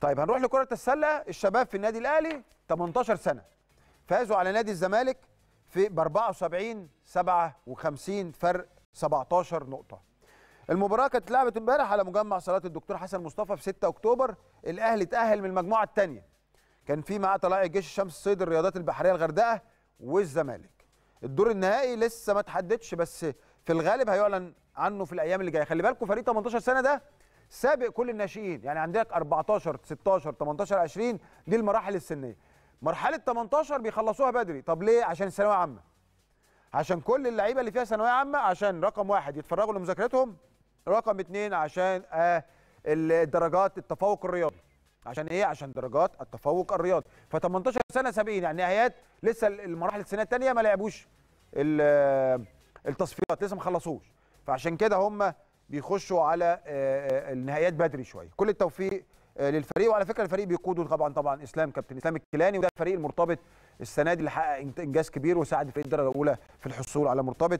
طيب هنروح لكرة السلة الشباب في النادي الأهلي 18 سنة فازوا على نادي الزمالك في ب 74 57 فرق 17 نقطة المباراة كانت اتلعبت امبارح على مجمع صلاة الدكتور حسن مصطفى في 6 أكتوبر الأهلي اتأهل من المجموعة الثانية كان في معاه طلائع جيش الشمس الصيد الرياضات البحرية الغردقة والزمالك الدور النهائي لسه ما تحددش بس في الغالب هيعلن عنه في الأيام اللي جاية خلي بالكم فريق 18 سنة ده سابق كل الناشئين يعني عندك 14 16 18 20 دي المراحل السنيه مرحله 18 بيخلصوها بدري طب ليه عشان الثانويه عامه عشان كل اللعيبه اللي فيها ثانويه عامه عشان رقم واحد يتفرغوا لمذاكرتهم رقم اثنين عشان آه الدرجات التفوق الرياضي عشان ايه عشان درجات التفوق الرياضي ف 18 سنه سابقين يعني نهايات لسه المراحل السنيه الثانيه ما لعبوش التصفيات لسه ما خلصوش فعشان كده هم بيخشوا على آه، آه، النهائيات بدري شويه كل التوفيق آه، للفريق وعلى فكره الفريق بيقوده طبعا طبعا اسلام كابتن اسلام الكيلاني وده الفريق المرتبط السنه دي اللي حقق انجاز كبير وساعد الفريق الدرجه الاولى في الحصول على مرتبط